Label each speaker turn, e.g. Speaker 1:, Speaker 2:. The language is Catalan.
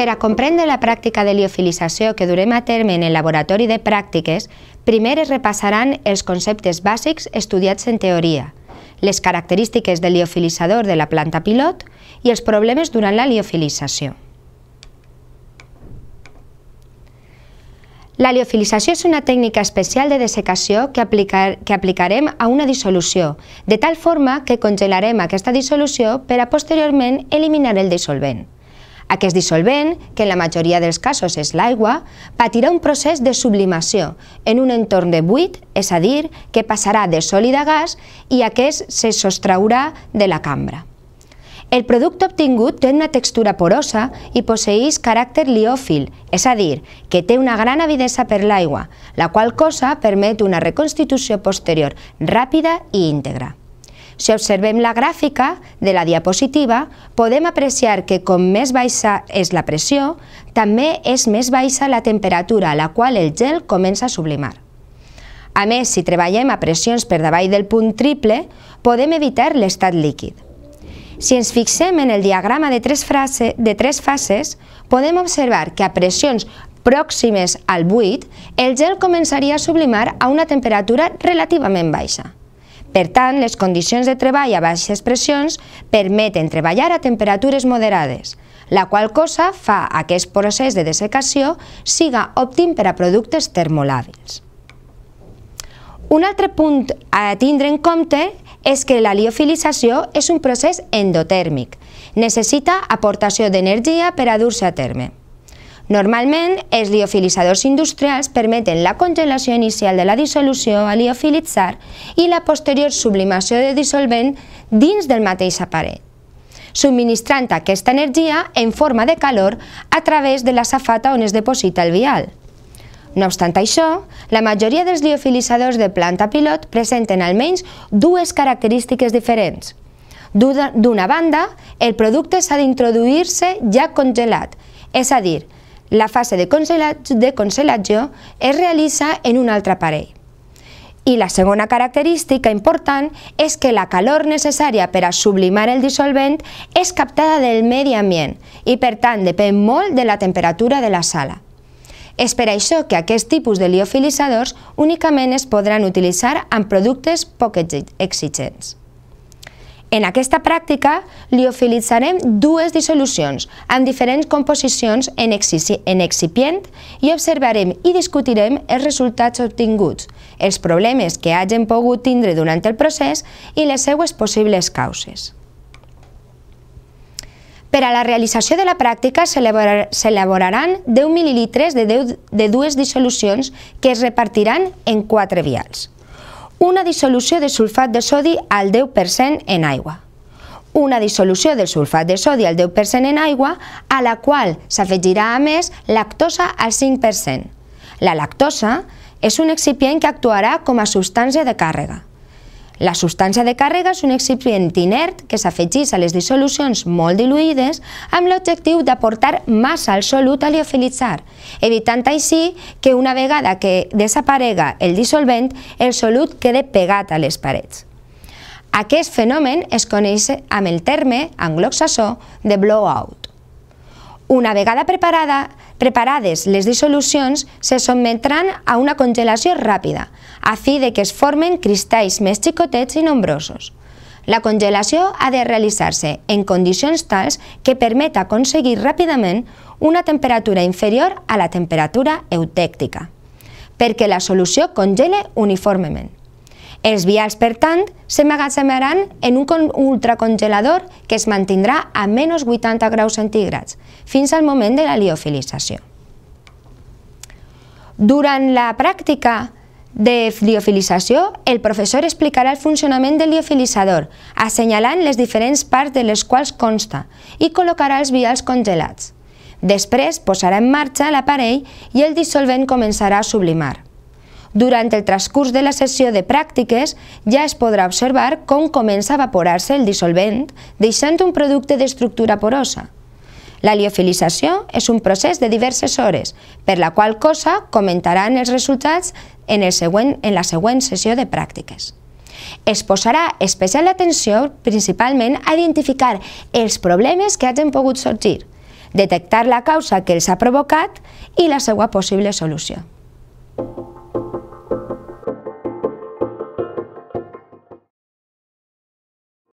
Speaker 1: Per a comprendre la pràctica de liofilització que durem a terme en el laboratori de pràctiques, primer es repassaran els conceptes bàsics estudiats en teoria, les característiques del liofilitzador de la planta pilot i els problemes durant la liofilització. La liofilització és una tècnica especial de dessecació que, aplicar, que aplicarem a una dissolució, de tal forma que congelarem aquesta dissolució per a posteriorment eliminar el dissolvent. Aquest dissolvent, que en la majoria dels casos és l'aigua, patirà un procés de sublimació en un entorn de buit, és a dir, que passarà de sòlid a gas i aquest se sostraurà de la cambra. El producte obtingut té una textura porosa i posseix caràcter liòfil, és a dir, que té una gran avidesa per l'aigua, la qual cosa permet una reconstitució posterior ràpida i íntegra. Si observem la gràfica de la diapositiva, podem apreciar que com més baixa és la pressió, també és més baixa la temperatura a la qual el gel comença a sublimar. A més, si treballem a pressions per davall del punt triple, podem evitar l'estat líquid. Si ens fixem en el diagrama de tres, frase, de tres fases, podem observar que a pressions pròximes al buit, el gel començaria a sublimar a una temperatura relativament baixa. Per tant, les condicions de treball a baixes pressions permeten treballar a temperatures moderades, la qual cosa fa aquest procés de dessecació siga òptim per a productes termolàbils. Un altre punt a tindre en compte és que la liofilització és un procés endotèrmic. Necessita aportació d'energia per a dur-se a terme. Normalment, els liofilitzadors industrials permeten la congelació inicial de la dissolució a liofilitzar i la posterior sublimació de dissolvent dins del mateix aparell, subministrant aquesta energia en forma de calor a través de la safata on es deposita el vial. No obstant això, la majoria dels liofilitzadors de planta pilot presenten almenys dues característiques diferents. D'una banda, el producte s'ha d'introduir-se ja congelat, és a dir, la fase de, de congelació es realitza en un altre aparell. I la segona característica important és que la calor necessària per a sublimar el dissolvent és captada del medi ambient i, per tant, depèn molt de la temperatura de la sala. És per això que aquest tipus de liofilitzadors únicament es podran utilitzar amb productes poc exigents. En aquesta pràctica liofilitzarem dues dissolucions amb diferents composicions en, en excipient i observarem i discutirem els resultats obtinguts, els problemes que hagin pogut tindre durant el procés i les seues possibles causes. Per a la realització de la pràctica s'elaboraran 10 mil·lilitres de, de dues dissolucions que es repartiran en quatre vials una dissolució de sulfat de sodi al 10% en aigua. Una dissolució del sulfat de sodi al 10% en aigua, a la qual s'afegirà a més lactosa al 5%. La lactosa és un excipient que actuarà com a substància de càrrega. La substància de càrrega és un excipient inert que s'afegeix a les dissolucions molt diluïdes amb l'objectiu d'aportar massa al solut a liofilitzar, evitant així que una vegada que desaparega el dissolvent, el solut quede pegat a les parets. Aquest fenomen es coneix amb el terme anglosassó, de blowout. Una vegada preparada, Preparades les dissolucions, se sotmetran a una congelació ràpida, a fi de que es formen cristalls més xicotets i nombrosos. La congelació ha de realitzar-se en condicions tals que permeta aconseguir ràpidament una temperatura inferior a la temperatura eutèctica, perquè la solució congele uniformement. Els vials, per tant, s'emmagatzemaran en un ultracongelador que es mantindrà a menys 80 graus centígrads, fins al moment de la liofilització. Durant la pràctica de liofilització, el professor explicarà el funcionament del liofilitzador, assenyalant les diferents parts de les quals consta i col·locarà els vials congelats. Després posarà en marxa l'aparell i el dissolvent començarà a sublimar. Durant el transcurs de la sessió de pràctiques ja es podrà observar com comença a evaporar-se el dissolvent, deixant un producte d'estructura porosa. La liofilització és un procés de diverses hores, per la qual cosa comentaran els resultats en, el següent, en la següent sessió de pràctiques. Es posarà especial atenció principalment a identificar els problemes que hagin pogut sorgir, detectar la causa que els ha provocat i la seva possible solució.